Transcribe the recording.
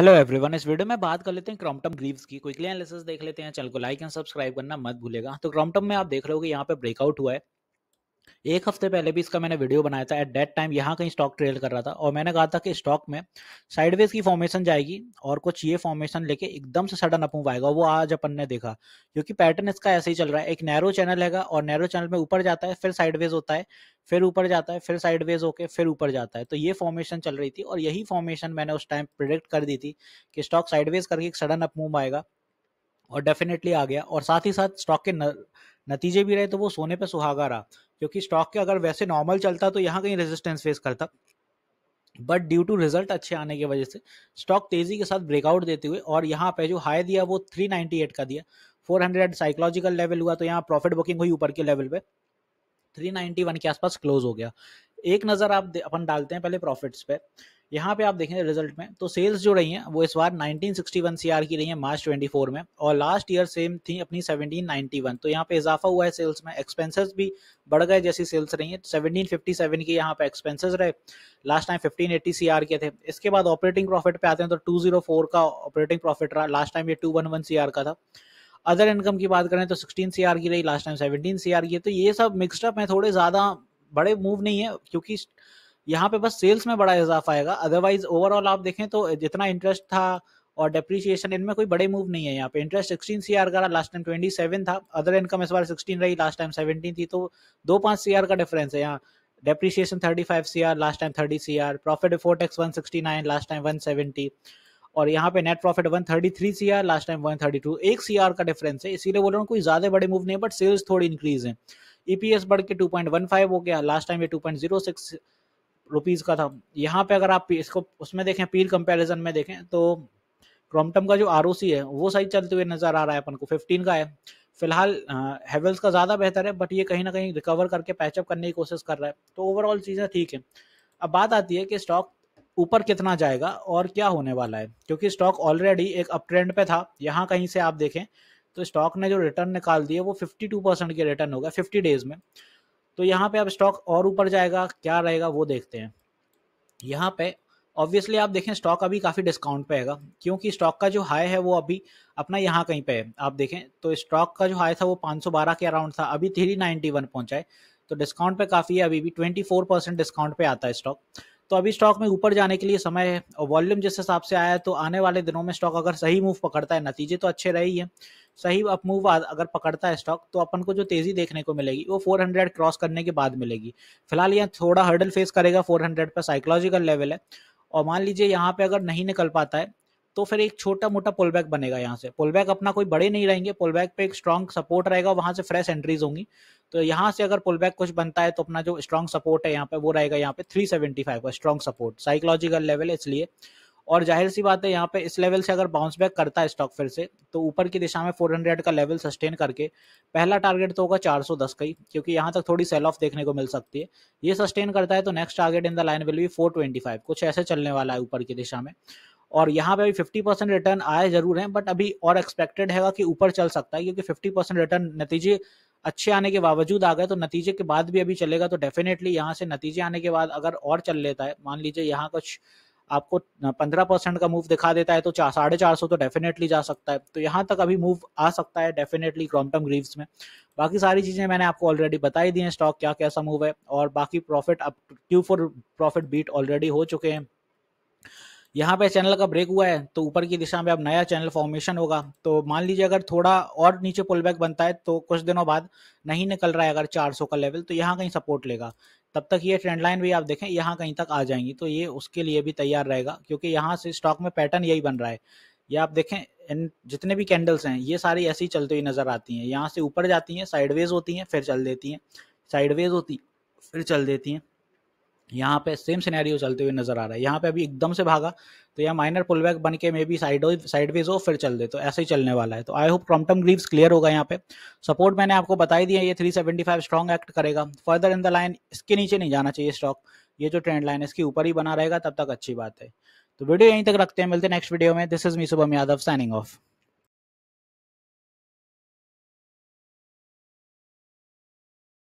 hello everyone इस video में बात कर लेते हैं क्रॉमटम ग्रीव्स की क्विकली एनालिसिस देख लेते हैं चैनल को लाइक एंड सब्सक्राइब करना मत भूलेगा तो क्रॉमटम में आप देख रहे हो कि यहाँ पे ब्रेकआउट हुआ है एक हफ्ते पहले भी इसका मैंने वीडियो बनाया था एट डेट टाइम यहाँ कहीं स्टॉक ट्रेल कर रहा था और मैंने कहा था कि स्टॉक में साइडवेज की फॉर्मेशन जाएगी और कुछ ये फॉर्मेशन लेके एकदम से सडन अपूव आएगा वो आज अपन ने देखा क्योंकि पैटर्न इसका ऐसे ही चल रहा है एक नैरो चैनल हैगा और नैरो चैनल में ऊपर जाता है फिर साइडवेज होता है फिर ऊपर जाता है फिर साइडवेज होके फिर ऊपर जाता है तो ये फॉर्मेशन चल रही थी और यही फॉर्मेशन मैंने उस टाइम प्रिडिक्ट कर दी थी कि स्टॉक साइडवेज करके एक सडन अपमूव आएगा और डेफिनेटली आ गया और साथ ही साथ स्टॉक के नतीजे भी रहे तो वो सोने पे सुहागा रहा क्योंकि स्टॉक के अगर वैसे नॉर्मल चलता तो यहाँ कहीं रेजिस्टेंस फेस करता बट ड्यू टू रिजल्ट अच्छे आने की वजह से स्टॉक तेजी के साथ ब्रेकआउट देते हुए और यहाँ पे जो हाई दिया वो 398 का दिया 400 साइकोलॉजिकल लेवल हुआ तो यहाँ प्रॉफिट बुकिंग हुई ऊपर के लेवल पे 391 के आसपास क्लोज हो गया एक नज़र आप अपन डालते हैं पहले प्रॉफिट्स पे यहाँ पे आप देखें रिजल्ट में तो सेल्स जो रही हैं वो इस बार 1961 सीआर की रही है मार्च 24 में और लास्ट ईयर सेम थी अपनी 1791 तो यहाँ पे इजाफा हुआ है सेल्स में एक्सपेंसेस भी बढ़ गए जैसी सेल्स रही हैं 1757 के यहाँ पे एक्सपेंसेस रहे लास्ट टाइम 1580 सी के थे इसके बाद ऑपरेटिंग प्रॉफिट पे आते हैं तो टू का ऑपरेटिंग प्रॉफिट रहा लास्ट टाइम ये टू वन का था अदर इनकम की बात करें तो सिक्सटीन सी की रही लास्ट टाइम सेवनटीन सी की तो ये सब मिक्सडअप है थोड़े ज़्यादा बड़े मूव नहीं है क्योंकि यहाँ पे बस सेल्स में बड़ा इजाफा आएगा अदरवाइज ओवरऑल आप देखें तो जितना इंटरेस्ट था और डेप्रिसिएशन इनमें कोई बड़े मूव नहीं है यहाँ पे इंटरेस्ट सिक्सटीन सी का लास्ट टाइम ट्वेंटी सेवन था अदर इनकम इस बार सिक्सटीन रही लास्ट टाइम सेवेंटीन थी तो दो पाँच सी का डिफरेंस है यहाँ depreciation thirty five C last time thirty C R profit for tax one sixty nine last time one seventy और यहाँ पे net profit one thirty three C last time one thirty two एक C का difference है इसीलिए बोल रहा हूँ कोई ज़्यादा बड़े मूव नहीं है बट सेल्स थोड़ी इंक्रीज है ईपीएस e बढ़ के 2.15 हो गया लास्ट टाइम ये 2.06 रुपीज का था यहाँ पे अगर आप इसको उसमें देखें पीर कंपैरिजन में देखें तो क्रोमटम का जो आर है वो सही चलते हुए नजर आ रहा है अपन को फिफ्टीन का है फिलहाल हेवल्स का ज़्यादा बेहतर है बट ये कहीं ना कहीं रिकवर करके पैचअप करने की कोशिश कर रहा है तो ओवरऑल चीज़ें ठीक है अब बात आती है कि स्टॉक ऊपर कितना जाएगा और क्या होने वाला है क्योंकि स्टॉक ऑलरेडी एक अप ट्रेंड पे था यहाँ कहीं से आप देखें तो स्टॉक ने जो रिटर्न निकाल दिया वो 52 परसेंट के रिटर्न होगा 50 डेज में तो यहाँ पे अब स्टॉक और ऊपर जाएगा क्या रहेगा वो देखते हैं यहाँ पे ऑब्वियसली आप देखें स्टॉक अभी काफ़ी डिस्काउंट पे आएगा क्योंकि स्टॉक का जो हाई है वो अभी अपना यहाँ कहीं पे है आप देखें तो स्टॉक का जो हाई था वो 512 के अराउंड था अभी थ्री नाइन्टी वन पहुँचा है तो डिस्काउंट पे काफ़ी है अभी भी 24 परसेंट डिस्काउंट पे आता है स्टॉक तो अभी स्टॉक में ऊपर जाने के लिए समय है और वॉल्यूम जिस हिसाब से आया है तो आने वाले दिनों में स्टॉक अगर सही मूव पकड़ता है नतीजे तो अच्छे रहे ही है सही अप मूव अगर पकड़ता है स्टॉक तो अपन को जो तेजी देखने को मिलेगी वो 400 क्रॉस करने के बाद मिलेगी फिलहाल यहाँ थोड़ा हर्डल फेस करेगा 400 पर साइकोलॉजिकल लेवल है और मान लीजिए यहाँ पे अगर नहीं निकल पाता है तो फिर एक छोटा मोटा पुल बैक बनेगा यहाँ से पुल बैक अपना कोई बड़े नहीं रहेंगे पुल बैक पे एक स्ट्रॉन्ग सपोर्ट रहेगा वहां से फ्रेश एंट्रीज होंगी तो यहाँ से अगर पुल बैक कुछ बनता है तो अपना जो स्ट्रॉन्ग सपोर्ट है यहाँ पे वो रहेगा यहाँ पे थ्री सेवेंटी फाइव का स्ट्रॉन्ग सपोर्ट साइकोलॉजिकल लेवल है इसलिए और जाहिर सी बात है यहाँ पे इस लेवल से अगर बाउंस बैक करता है स्टॉक फिर से तो ऊपर की दिशा में 400 का लेवल सस्टेन करके पहला टारगेट तो होगा 410 का ही क्योंकि यहाँ तक थोड़ी सेल ऑफ देखने को मिल सकती है ये सस्टेन करता है तो next target in the line will be 425 कुछ ऐसे चलने वाला है ऊपर की दिशा में और यहाँ पे अभी फिफ्टी परसेंट रिटर्न आए जरूर हैं बट अभी और एक्सपेक्टेड है कि ऊपर चल सकता है क्योंकि फिफ्टी परसेंट रिटर्न नतीजे अच्छे आने के बावजूद आ गए तो नतीजे के बाद भी अभी चलेगा तो डेफिनेटली यहाँ से नतीजे आने के बाद अगर और चल लेता है मान लीजिए यहाँ कुछ आपको पंद्रह परसेंट का मूव दिखा देता है तो चार साढ़े चार सौ तो डेफिनेटली जा सकता है तो यहाँ तक अभी मूव आ सकता है डेफिनेटली क्रॉम्पटम ग्रीव्स में बाकी सारी चीज़ें मैंने आपको ऑलरेडी बताई दी हैं स्टॉक क्या कैसा मूव है और बाकी प्रॉफिट अब Q four profit beat already हो चुके हैं यहाँ पे चैनल का ब्रेक हुआ है तो ऊपर की दिशा में अब नया चैनल फॉर्मेशन होगा तो मान लीजिए अगर थोड़ा और नीचे पुल बैक बनता है तो कुछ दिनों बाद नहीं निकल रहा है अगर 400 का लेवल तो यहाँ कहीं सपोर्ट लेगा तब तक ये ट्रेंड लाइन भी आप देखें यहाँ कहीं तक आ जाएंगी तो ये उसके लिए भी तैयार रहेगा क्योंकि यहाँ से स्टॉक में पैटर्न यही बन रहा है ये आप देखें इन जितने भी कैंडल्स हैं ये सारी ऐसी चलती हुई नज़र आती हैं यहाँ से ऊपर जाती हैं साइडवेज होती हैं फिर चल देती हैं साइडवेज होती फिर चल देती हैं यहाँ पे सेम सिनेरियो चलते हुए नजर आ रहा है यहाँ पे अभी एकदम से भागा तो यह माइनर पुल बैक बन के मे बी साइड साइडवेज हो फिर चल दे तो ऐसे ही चलने वाला है तो I hope Crompton Greaves clear होगा यहाँ पे सपोर्ट मैंने आपको बताई दिया ये 375 स्ट्रॉन्ग एक्ट करेगा फर्दर इन द लाइन इसके नीचे नहीं जाना चाहिए स्टॉक ये जो ट्रेंड लाइन है इसके ऊपर ही बना रहेगा तब तक अच्छी बात है तो वीडियो यहीं तक रखते हैं मिलते हैं नेक्स्ट वीडियो में this is me Shubham Yadav signing of